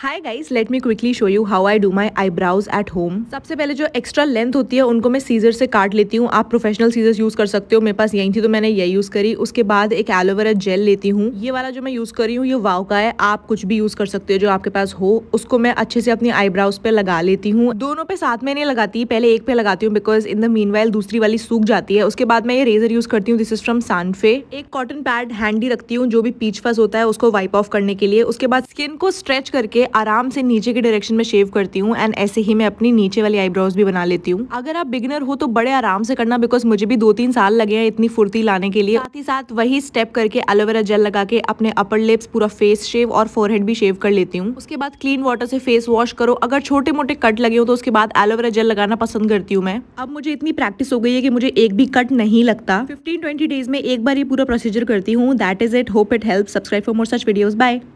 high guys let me quickly show you how I do my eyebrows at home सबसे पहले जो extra length होती है उनको मैं सीजर से काट लेती हूँ आप प्रोफेशनल सीजर्स यूज़ कर सकते हो मेरे पास यही थी तो मैंने यही यूज़ करी उसके बाद एक एलोवेरा जेल लेती हूँ ये वाला जो मैं यूज़ कर रही हूँ ये वाव का है आप कुछ भी यूज़ कर सकते हो जो आपके पास हो उसको मैं अच्छे से अपनी आईब्राउज पे लगा लेती हूँ दोनों पे साथ में नहीं लगाती पहले एक पे लगाती हूँ बिकॉज इन द मीन दूसरी वाली सूख जाती है उसके बाद मैं ये रेजर यूज़ करती हूँ दिस इज फ्रॉम सानफे एक कॉटन पैड हैंडी रखती हूँ जो भी पीच फस होता है उसको वाइप ऑफ करने के लिए उसके बाद स्किन को स्ट्रेच करके आराम से नीचे के डायरेक्शन में शेव करती हूँ एंड ऐसे ही मैं अपनी नीचे वाली आईब्रोज भी बना लेती हूँ अगर आप बिगिनर हो तो बड़े आराम से करना बिकॉज मुझे भी दो तीन साल लगे हैं इतनी फुर्ती लाने के लिए साथ ही साथ वही स्टेप करके एलोवेरा जेल लगा के अपने अपर लिप्स पूरा फेस शेव और फोरहेड भी शेव कर लेती हूँ उसके बाद क्लीन वाटर से फेस वॉश करो अगर छोटे मोटे कट लगे हो तो उसके बाद एलोवेरा जेल लगाना पसंद करती हूँ मैं अब मुझे इतनी प्रैक्टिस हो गई है कि मुझे एक भी कट नहीं लगता फिफ्टीन ट्वेंटी डेज में एक बार ये पूरा प्रोसीजर करती हूँ that is it hope it help subscribe for more such video bye